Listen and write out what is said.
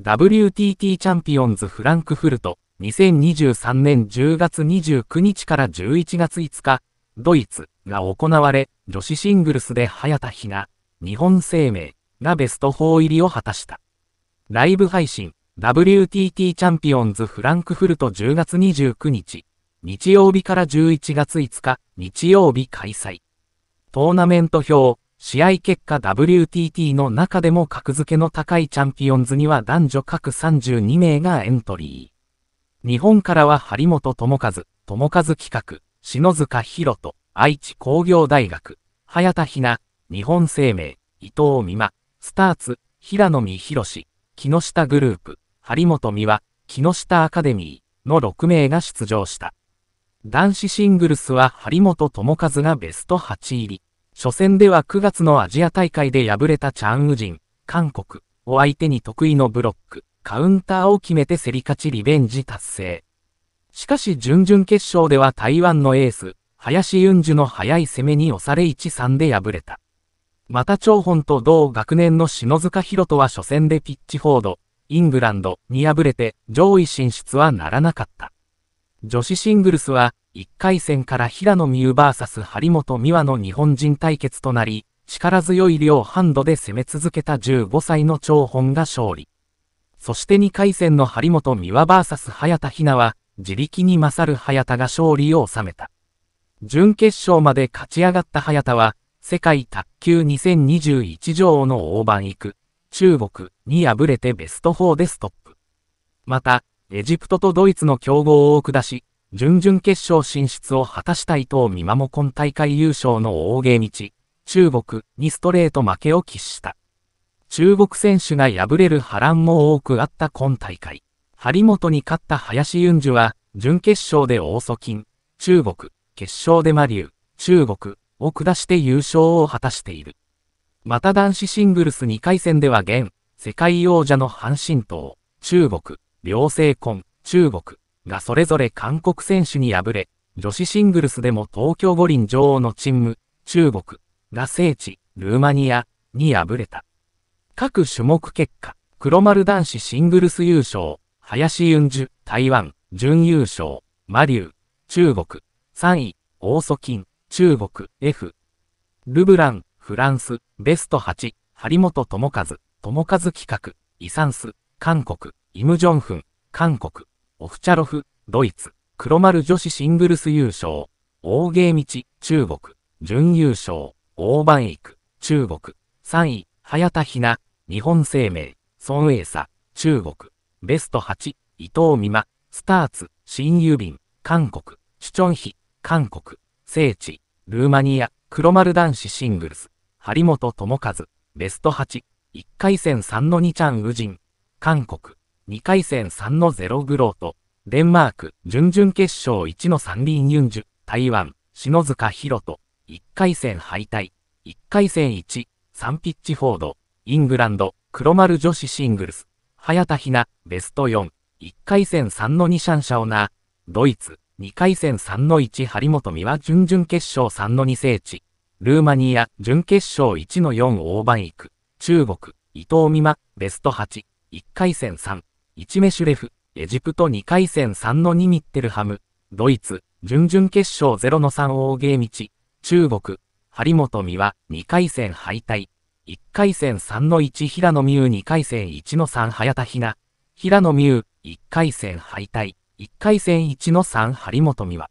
WTT チャンピオンズフランクフルト、2023年10月29日から11月5日、ドイツが行われ、女子シングルスで早田ひな、日本生命がベスト4入りを果たした。ライブ配信、WTT チャンピオンズフランクフルト10月29日、日曜日から11月5日、日曜日開催。トーナメント表、試合結果 WTT の中でも格付けの高いチャンピオンズには男女各32名がエントリー。日本からは張本智和、智和企画、篠塚博人、愛知工業大学、早田ひな、日本生命、伊藤美馬、スターツ、平野美博士、木下グループ、張本美和、木下アカデミーの6名が出場した。男子シングルスは張本智和がベスト8入り。初戦では9月のアジア大会で敗れたチャン・ウジン、韓国を相手に得意のブロック、カウンターを決めて競り勝ちリベンジ達成。しかし準々決勝では台湾のエース、林ユンジュの速い攻めに押され1-3で敗れた。また張本と同学年の篠塚博人は初戦でピッチフォード、イングランドに敗れて上位進出はならなかった。女子シングルスは、1回戦から平野美宇 VS 張本美和の日本人対決となり、力強い両ハンドで攻め続けた15歳の張本が勝利。そして2回戦の張本美和 VS 早田ひなは、自力に勝る早田が勝利を収めた。準決勝まで勝ち上がった早田は、世界卓球2021女王の大番行く、中国に敗れてベスト4でストップ。また、エジプトとドイツの強豪を下し、準々決勝進出を果たした伊藤美誠も今大会優勝の大芸道、中国にストレート負けを喫した。中国選手が敗れる波乱も多くあった今大会。張本に勝った林ユンジュは、準決勝で大祖金、中国、決勝でマリュウ、中国を下して優勝を果たしている。また男子シングルス2回戦では現、世界王者の阪神党、中国、両成婚、中国がそれぞれ韓国選手に敗れ、女子シングルスでも東京五輪女王のチー中国が聖地、ルーマニアに敗れた。各種目結果、黒丸男子シングルス優勝、林雲樹、台湾、準優勝、マリュー、中国、3位、大ソキン、中国、F、ルブラン、フランス、ベスト8、張本智和、智和企画、イサンス、韓国、イム・ジョンフン、韓国、オフチャロフ、ドイツ、黒丸女子シングルス優勝、大芸道、中国、準優勝、大番イク、中国、3位、早田ひな、日本生命、孫栄佐、中国、ベスト8、伊藤美誠、スターツ、新郵便、韓国、シュチョンヒ、韓国、聖地、ルーマニア、黒丸男子シングルス、張本智和、ベスト8、1回戦3の2ちゃんジ人。韓国、2回戦3の0グロート、デンマーク、準々決勝1の3輪ユンジュ、台湾、篠塚博人、1回戦敗退、1回戦1、3ピッチフォード、イングランド、黒丸女子シングルス、早田ひな、ベスト4、1回戦3の2シャンシャオナー、ドイツ、2回戦3の1張本美和準々決勝3の2聖地、ルーマニア、準決勝1の4大番行く、中国、伊藤美馬、ベスト8、1回戦3、1メシュレフ、エジプト2回戦3の2ミッテルハム、ドイツ、準々決勝0の3大芸道、中国、張本美和2回戦敗退、1回戦3の1平野美優2回戦1の3早田ひな、平野美優1回戦敗退、1回戦1の3張本美和。